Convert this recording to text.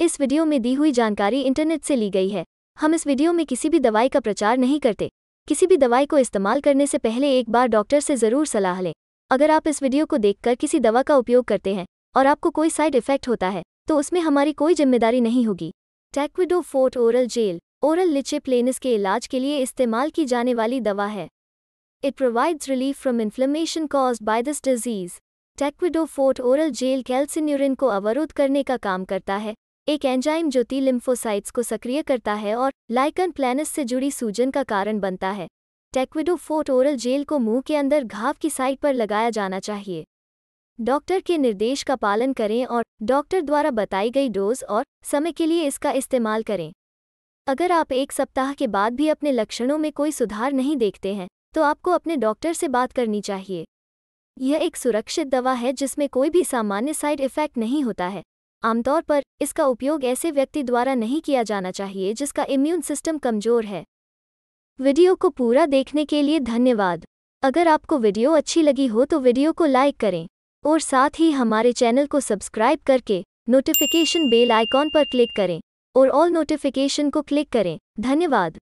इस वीडियो में दी हुई जानकारी इंटरनेट से ली गई है हम इस वीडियो में किसी भी दवाई का प्रचार नहीं करते किसी भी दवाई को इस्तेमाल करने से पहले एक बार डॉक्टर से ज़रूर सलाह लें अगर आप इस वीडियो को देखकर किसी दवा का उपयोग करते हैं और आपको कोई साइड इफेक्ट होता है तो उसमें हमारी कोई जिम्मेदारी नहीं होगी टैक्विडो forte oral gel oral planus के इलाज के लिए इस्तेमाल की जाने वाली दवा है it provides relief from inflammation cause by this disease टैक्विडो फोर्ट ओरल जेल कैल्सिन्यूरिन को अवरुद्ध करने का काम करता है एक एंजाइम जो टी लिम्फोसाइट्स को सक्रिय करता है और लाइकन प्लानस से जुड़ी सूजन का कारण बनता है टेक्विडोफोट ओरल जेल को मुंह के अंदर घाव की साइड पर लगाया जाना चाहिए डॉक्टर के निर्देश का पालन करें और डॉक्टर द्वारा बताई गई डोज और समय के लिए इसका इस्तेमाल करें अगर आप एक सप्ताह के बाद भी अपने लक्षणों में कोई सुधार नहीं देखते हैं तो आपको अपने डॉक्टर से बात करनी चाहिए यह एक सुरक्षित दवा है जिसमें कोई भी सामान्य साइड इफेक्ट नहीं होता है आमतौर पर इसका उपयोग ऐसे व्यक्ति द्वारा नहीं किया जाना चाहिए जिसका इम्यून सिस्टम कमजोर है वीडियो को पूरा देखने के लिए धन्यवाद अगर आपको वीडियो अच्छी लगी हो तो वीडियो को लाइक करें और साथ ही हमारे चैनल को सब्सक्राइब करके नोटिफिकेशन बेल आइकॉन पर क्लिक करें और ऑल नोटिफिकेशन को क्लिक करें धन्यवाद